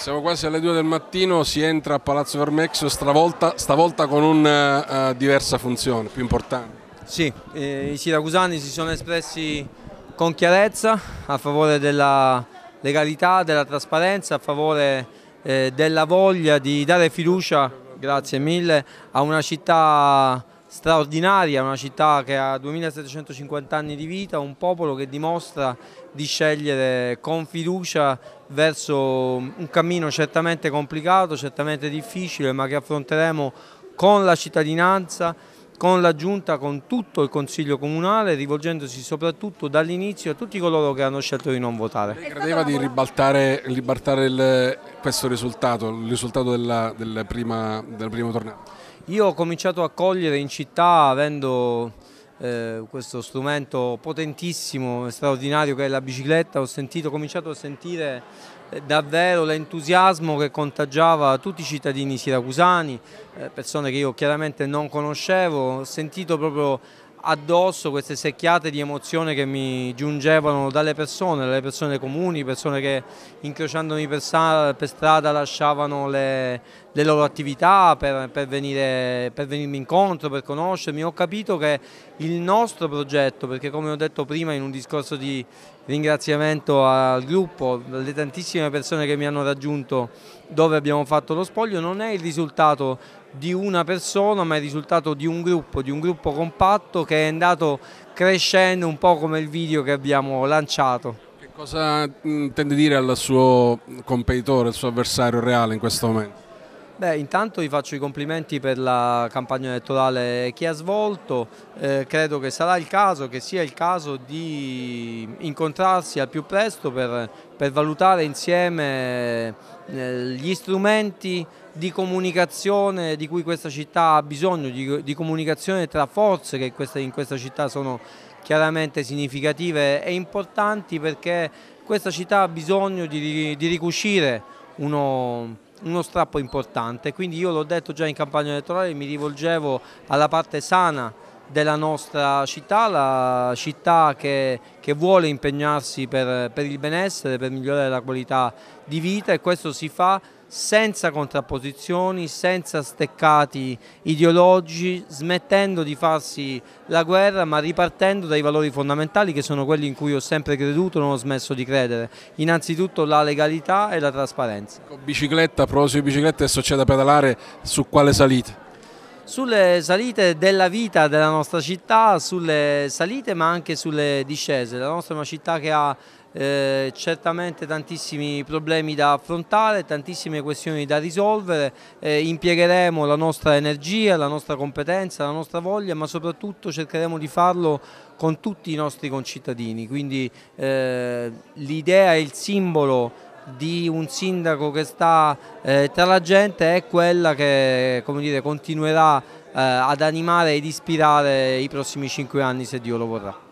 Siamo quasi alle 2 del mattino, si entra a Palazzo Vermexio stravolta, stavolta con una uh, eh, eh, diversa funzione, più importante. Sì, eh, i siracusani si sono espressi con chiarezza a favore della legalità, della trasparenza, a favore eh, della voglia di dare fiducia, grazie mille, a una città straordinaria, una città che ha 2750 anni di vita, un popolo che dimostra di scegliere con fiducia verso un cammino certamente complicato, certamente difficile, ma che affronteremo con la cittadinanza, con la Giunta, con tutto il Consiglio Comunale, rivolgendosi soprattutto dall'inizio a tutti coloro che hanno scelto di non votare. Lei credeva di ribaltare, ribaltare il, questo risultato, il risultato della, della prima, della prima tornata? Io ho cominciato a cogliere in città avendo eh, questo strumento potentissimo, straordinario che è la bicicletta, ho, sentito, ho cominciato a sentire eh, davvero l'entusiasmo che contagiava tutti i cittadini siracusani, eh, persone che io chiaramente non conoscevo, ho sentito proprio addosso queste secchiate di emozione che mi giungevano dalle persone, dalle persone comuni, persone che incrociandomi per strada, per strada lasciavano le, le, loro attività per, per, venire, per venirmi incontro, per conoscermi. Ho capito che il nostro progetto, perché come ho detto prima in un discorso di ringraziamento al gruppo, alle tantissime persone che mi hanno raggiunto dove abbiamo fatto lo spoglio, non è il risultato di una persona ma è il risultato di un gruppo, di un gruppo compatto che è andato crescendo un po' come il video che abbiamo lanciato. Che cosa intende dire al suo competitore, al suo avversario reale in questo momento? Beh, intanto vi faccio i complimenti per la campagna elettorale che ha svolto, eh, credo che sarà il caso, che sia il caso di incontrarsi al più presto per, per valutare insieme eh, gli strumenti di comunicazione di cui questa città ha bisogno, di, di comunicazione tra forze che in questa, in questa città sono chiaramente significative e importanti perché questa città ha bisogno di, di ricuscire uno uno strappo importante, quindi io l'ho detto già in campagna elettorale, mi rivolgevo alla parte sana della nostra città, la città che, che vuole impegnarsi per, per il benessere, per migliorare la qualità di vita e questo si fa senza contrapposizioni, senza steccati ideologici, smettendo di farsi la guerra ma ripartendo dai valori fondamentali che sono quelli in cui ho sempre creduto e non ho smesso di credere, innanzitutto la legalità e la trasparenza. Bicicletta, a bicicletta, e succede a pedalare, su quale salite? sulle salite della vita della nostra città, sulle salite ma anche sulle discese. La nostra è una città che ha eh, certamente tantissimi problemi da affrontare, tantissime questioni da risolvere, eh, impiegheremo la nostra energia, la nostra competenza, la nostra voglia, ma soprattutto cercheremo di farlo con tutti i nostri concittadini, quindi eh, l'idea e il simbolo di un sindaco che sta eh, tra la gente è quella che dire, continuerà eh, ad animare ed ispirare i prossimi cinque anni se Dio lo vorrà.